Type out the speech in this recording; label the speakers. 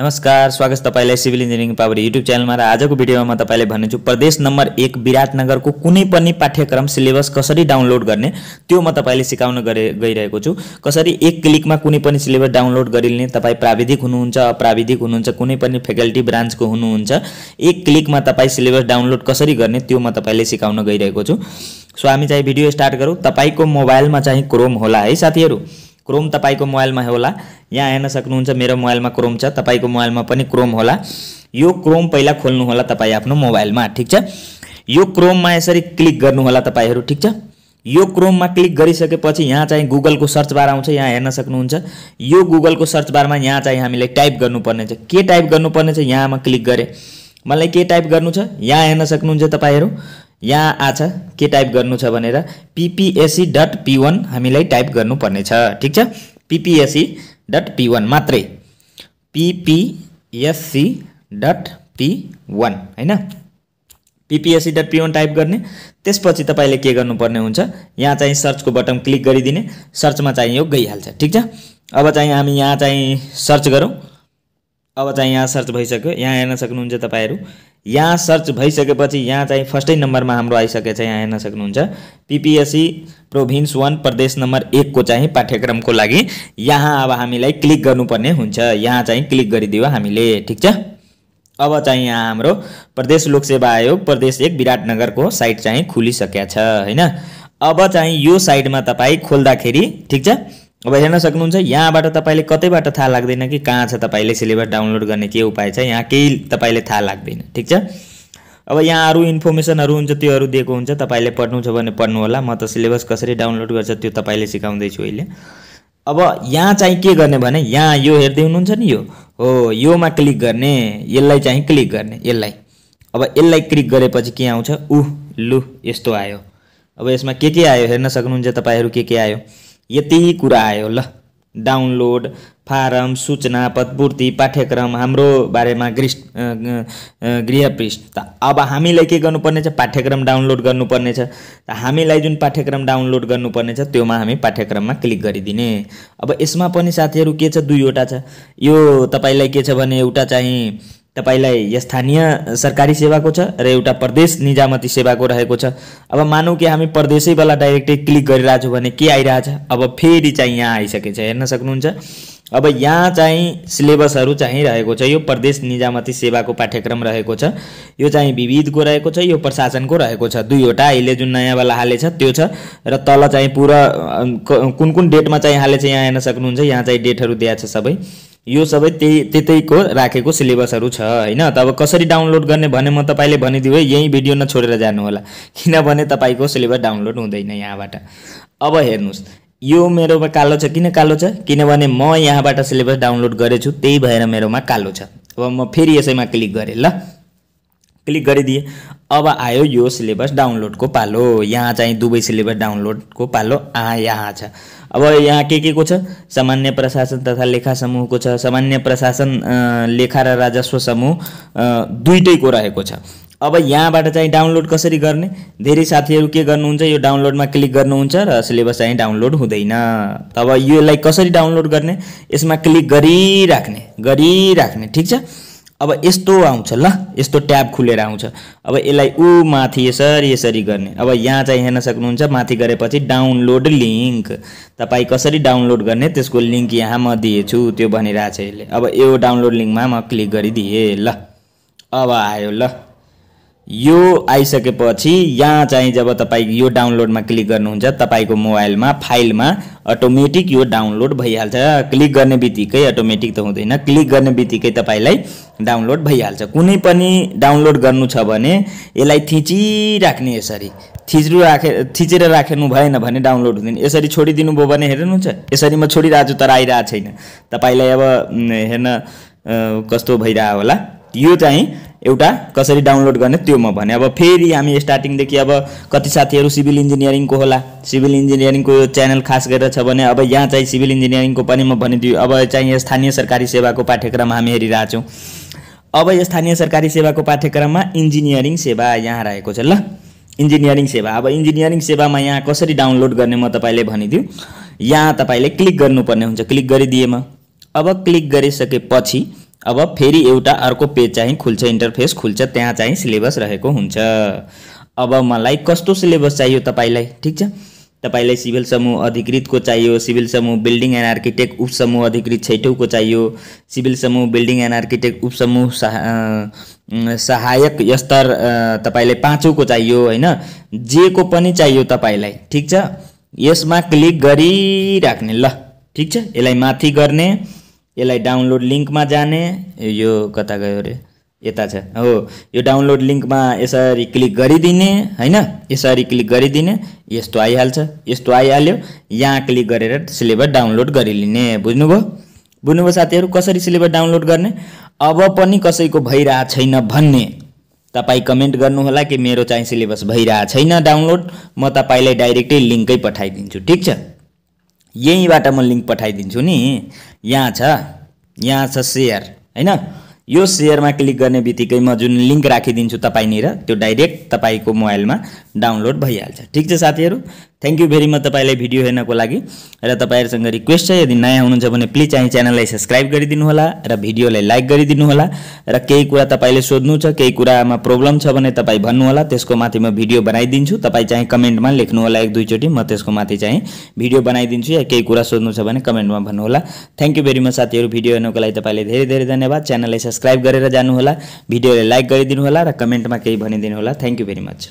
Speaker 1: नमस्कार स्वागत तपाईँलाई सिभिल इन्जिनियरिङ पावर युट्युब च्यानलमा र आजको भिडियोमा म तपाईँलाई भन्नेछु प्रदेश नम्बर एक विराटनगरको कुनै पनि पाठ्यक्रम सिलेबस कसरी डाउनलोड गर्ने त्यो म तपाईँले सिकाउन गरे गइरहेको छु कसरी एक क्लिकमा कुनै पनि सिलेबस डाउनलोड गरिने तपाईँ प्राविधिक हुनुहुन्छ अप्राविधिक हुनुहुन्छ कुनै पनि फ्याकल्टी ब्रान्चको हुनुहुन्छ एक क्लिकमा तपाईँ सिलेबस डाउनलोड कसरी गर्ने त्यो म तपाईँले सिकाउन गइरहेको छु सो हामी चाहिँ भिडियो स्टार्ट गरौँ तपाईँको मोबाइलमा चाहिँ क्रोम होला है साथीहरू क्रोम तपाईँको मोबाइलमा होला यहाँ हेर्न सक्नुहुन्छ मेरो मोबाइलमा क्रोम छ तपाईँको मोबाइलमा पनि क्रोम होला यो क्रोम पहिला खोल्नुहोला तपाईँ आफ्नो मोबाइलमा ठिक छ यो क्रोममा यसरी क्लिक गर्नुहोला तपाईँहरू ठिक छ यो क्रोममा क्लिक गरिसकेपछि यहाँ चाहिँ गुगलको सर्च बार आउँछ यहाँ हेर्न सक्नुहुन्छ यो गुगलको सर्च बारमा यहाँ चाहिँ हामीले टाइप गर्नुपर्ने छ के टाइप गर्नुपर्ने छ यहाँमा क्लिक गरेँ मलाई के टाइप गर्नु छ यहाँ हेर्न सक्नुहुन्छ तपाईँहरू यहाँ आछ के टाइप गर्नु छ भनेर पिपिएससी डट पी वान हामीलाई टाइप गर्नुपर्नेछ ठिक छ पिपिएससी डट पी वान मात्रै पिपिएससी डट पी वान होइन PPSC dot P one type गर्ने त्यसपछि तपाईँले के गर्नुपर्ने हुन्छ यहाँ चाहिँ सर्चको बटन क्लिक गरिदिने सर्चमा चाहिँ यो गइहाल्छ ठिक छ अब चाहिँ हामी यहाँ चाहिँ सर्च गरौँ अब चाहिँ यहाँ सर्च भइसक्यो यहाँ हेर्न सक्नुहुन्छ तपाईँहरू यहाँ सर्च भइसकेपछि यहाँ चाहिँ फर्स्टै नम्बरमा हाम्रो आइसकेछ छ यहाँ हेर्न सक्नुहुन्छ पिपिएससी प्रोभिन्स वान प्रदेश नम्बर एकको चाहिँ पाठ्यक्रमको लागि यहाँ अब हामीलाई क्लिक गर्नुपर्ने हुन्छ यहाँ चाहिँ क्लिक गरिदियो हामीले ठिक छ अब चाहिँ यहाँ हाम्रो प्रदेश लोकसेवा आयोग प्रदेश एक विराटनगरको साइट चाहिँ खुलिसकेको छ होइन अब चाहिँ यो साइटमा तपाईँ खोल्दाखेरि ठिक छ अब हेर्न सक्नुहुन्छ यहाँबाट तपाईँले कतैबाट थाहा लाग्दैन कि कहाँ छ तपाईँले सिलेबस डाउनलोड गर्ने के उपाय छ यहाँ केही तपाईँले थाहा लाग्दैन ठिक छ अब यहाँ अरू इन्फर्मेसनहरू हुन्छ त्योहरू दिएको हुन्छ तपाईँले पढ्नु छ भने पढ्नु होला म त सिलेबस कसरी डाउनलोड गर्छ त्यो तपाईँले सिकाउँदैछु अहिले अब यहाँ चाहिँ के गर्ने भने यहाँ यो हेर्दै हुनुहुन्छ नि यो हो योमा क्लिक गर्ने यसलाई चाहिँ क्लिक गर्ने यसलाई अब यसलाई क्लिक गरेपछि के आउँछ उह लु यस्तो आयो अब यसमा के के आयो हेर्न सक्नुहुन्छ तपाईँहरू के के आयो यति कुरा आयो ल डाउनलोड फारम सूचना पदपूर्ति पाठ्यक्रम हाम्रो बारेमा गृह गृहपृष्ठ त अब हामीलाई के गर्नुपर्ने छ पाठ्यक्रम डाउनलोड गर्नुपर्ने छ त हामीलाई जुन पाठ्यक्रम डाउनलोड गर्नुपर्ने छ त्योमा हामी पाठ्यक्रममा क्लिक गरिदिने अब यसमा पनि साथीहरू के छ दुईवटा छ यो तपाईँलाई के छ भने एउटा चाहिँ तपाईँलाई स्थानीय सरकारी सेवाको छ र एउटा प्रदेश निजामती सेवाको रहेको छ अब मानौँ कि हामी प्रदेशैवाला डाइरेक्टै क्लिक गरिरहेछौँ भने के आइरहेछ अब फेरि चाहिँ यहाँ आइसकेछ हेर्न सक्नुहुन्छ अब यहाँ चाहिँ सिलेबसहरू चाहिँ रहेको छ यो प्रदेश निजामती सेवाको पाठ्यक्रम रहेको छ यो चाहिँ विविधको रहेको छ यो प्रशासनको रहेको छ दुईवटा अहिले जुन नयाँवाला हालेछ त्यो छ र तल चाहिँ पुरा कुन कुन डेटमा चाहिँ हाले हालेछ यहाँ हेर्न सक्नुहुन्छ यहाँ चाहिँ डेटहरू दिएछ सबै यो सबै त्यही त्यतैको राखेको सिलेबसहरू छ होइन त अब कसरी डाउनलोड गर्ने भने म तपाईँले है यहीँ भिडियो नछोडेर जानुहोला किनभने तपाईँको सिलेबस डाउनलोड हुँदैन यहाँबाट अब हेर्नुहोस् यो मेरोमा कालो छ किन कालो छ किनभने म यहाँबाट सिलेबस डाउनलोड गरेछु त्यही भएर मेरोमा कालो छ अब म फेरि यसैमा क्लिक गरेँ ल क्लिक गरिदिएँ अब आयो यो सिलेबस डाउनलोडको पालो यहाँ चाहिँ दुवै सिलेबस डाउनलोडको पालो आ यहाँ छ अब यहाँ के के को छ सामान्य प्रशासन तथा लेखा समूहको छ सामान्य प्रशासन लेखा र राजस्व समूह दुइटैको रहेको छ अब यहाँबाट चाहिँ डाउनलोड कसरी गर्ने धेरै साथीहरू के गर्नुहुन्छ यो डाउनलोडमा क्लिक गर्नुहुन्छ र सिलेबस चाहिँ डाउनलोड हुँदैन अब यसलाई कसरी डाउनलोड गर्ने यसमा क्लिक गरिराख्ने गरिराख्ने ठिक छ अब यस्तो आउँछ ल यस्तो ट्याब खुलेर आउँछ अब यसलाई ऊ माथि यसरी यसरी गर्ने अब यहाँ चाहिँ हेर्न सक्नुहुन्छ माथि गरेपछि डाउनलोड लिङ्क तपाईँ कसरी डाउनलोड गर्ने त्यसको लिङ्क यहाँ म दिएछु त्यो भनिरहेको छ यसले अब यो डाउनलोड लिङ्कमा म क्लिक गरिदिएँ ल अब आयो ल यो आइसकेपछि यहाँ चाहिँ जब तपाईँ यो डाउनलोडमा क्लिक गर्नुहुन्छ तपाईँको मोबाइलमा फाइलमा अटोमेटिक यो डाउनलोड भइहाल्छ क्लिक गर्ने बित्तिकै अटोमेटिक त हुँदैन क्लिक गर्ने बित्तिकै तपाईँलाई डाउनलोड भइहाल्छ कुनै पनि डाउनलोड गर्नु छ भने यसलाई थिचिराख्ने यसरी थिच्नु राखे थिचेर राख्नु भएन भने डाउनलोड हुँदैन यसरी छोडिदिनु भयो भने हेर्नुहुन्छ यसरी म छोडिरहेको छु तर आइरहेको छैन तपाईँलाई अब हेर्न कस्तो भइरहेको होला यो चाहिँ एउटा कसरी डाउनलोड गर्ने त्यो म भने अब फेरि हामी स्टार्टिङदेखि अब कति साथीहरू सिभिल इन्जिनियरिङको होला सिभिल इन्जिनियरिङको यो च्यानल खास गरेर छ भने अब यहाँ चाहिँ सिभिल इन्जिनियरिङको पनि म भनिदिउँ अब चाहिँ स्थानीय सरकारी सेवाको पाठ्यक्रम हामी हेरिरहेछौँ अब स्थानीय सरकारी सेवाको पाठ्यक्रममा इन्जिनियरिङ सेवा यहाँ रहेको छ ल इन्जिनियरिङ सेवा अब इन्जिनियरिङ सेवामा यहाँ कसरी डाउनलोड गर्ने म तपाईँले भनिदिउँ यहाँ तपाईँले क्लिक गर्नुपर्ने हुन्छ क्लिक गरिदिएमा अब क्लिक गरिसकेपछि अब फेरि एउटा अर्को पेज चाहिँ खुल्छ इन्टरफेस खुल्छ त्यहाँ चाहिँ सिलेबस रहेको हुन्छ अब मलाई कस्तो सिलेबस चाहियो तपाईँलाई ठिक छ तपाईँलाई सिभिल समूह अधिकृतको चाहियो सिभिल समूह बिल्डिङ एन्ड आर्किटेक्ट उपसमूह अधिकृत छैटौँको चाहियो सिभिल समूह बिल्डिङ एन्ड आर्किटेक्ट उपसमूह सहायक स्तर तपाईँलाई पाँचौँको चाहियो होइन जेको पनि चाहियो तपाईँलाई ठिक छ यसमा क्लिक गरिराख्ने ल ठिक छ यसलाई माथि गर्ने यसलाई डाउनलोड लिङ्कमा जाने यो कता गयो अरे यता छ हो यो डाउनलोड लिङ्कमा यसरी क्लिक गरिदिने होइन यसरी क्लिक गरिदिने यस्तो आइहाल्छ यस्तो आइहाल्यो यहाँ क्लिक गरेर सिलेबस डाउनलोड गरिलिने बुझ्नुभयो बुझ्नुभयो साथीहरू कसरी सिलेबस डाउनलोड गर्ने अब पनि कसैको भइरहेको छैन भन्ने तपाईँ कमेन्ट गर्नुहोला कि मेरो चाहिँ सिलेबस भइरहेको छैन डाउनलोड म तपाईँलाई डाइरेक्टै लिङ्कै पठाइदिन्छु ठिक छ यहीँबाट म लिङ्क पठाइदिन्छु नि यहाँ छ यहाँ छ सेयर होइन यो सेयरमा क्लिक गर्ने बित्तिकै म जुन लिङ्क राखिदिन्छु तपाईँनिर त्यो डाइरेक्ट तपाईँको मोबाइलमा डाउनलोड भइहाल्छ ठिक छ साथीहरू थ्याङ्क यू भेरी मच तपाईँलाई भिडियो हेर्नको लागि र तपाईँहरूसँग रिक्वेस्ट छ यदि नयाँ हुनुहुन्छ भने प्लिज चाहिँ च्यानललाई सब्सक्राइब गरिदिनु होला र भिडियोलाई लाइक गरिदिनु होला र केही कुरा तपाईँले सोध्नु छ केही कुरामा प्रब्लम छ भने तपाईँ भन्नुहोला त्यसको माथि म भिडियो बनाइदिन्छु तपाईँ चाहिँ कमेन्टमा लेख्नु होला एक दुईचोटि म त्यसको माथि चाहिँ भिडियो बनाइदिन्छु या केही कुरा सोध्नु छ भने कमेन्टमा भन्नुहोला थ्याङ्क यू भेरी मच साथीहरू भिडियो हेर्नुको लागि तपाईँले धेरै धेरै धन्यवाद च्यानललाई सब्सक्राइब गरेर जानुहोला भिडियोलाई लाइक गरिदिनु होला र कमेन्टमा केही भनिदिनु होला थ्याङ्क यू भेरी मच